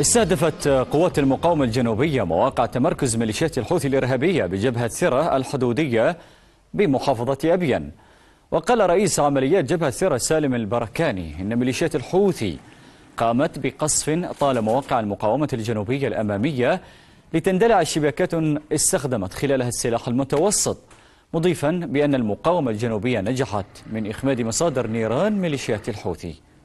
استهدفت قوات المقاومة الجنوبية مواقع تمركز ميليشيات الحوثي الإرهابية بجبهة سرة الحدودية بمحافظة أبين وقال رئيس عمليات جبهة سرة سالم البركاني إن ميليشيات الحوثي قامت بقصف طال مواقع المقاومة الجنوبية الأمامية لتندلع شبكات استخدمت خلالها السلاح المتوسط مضيفا بأن المقاومة الجنوبية نجحت من إخماد مصادر نيران ميليشيات الحوثي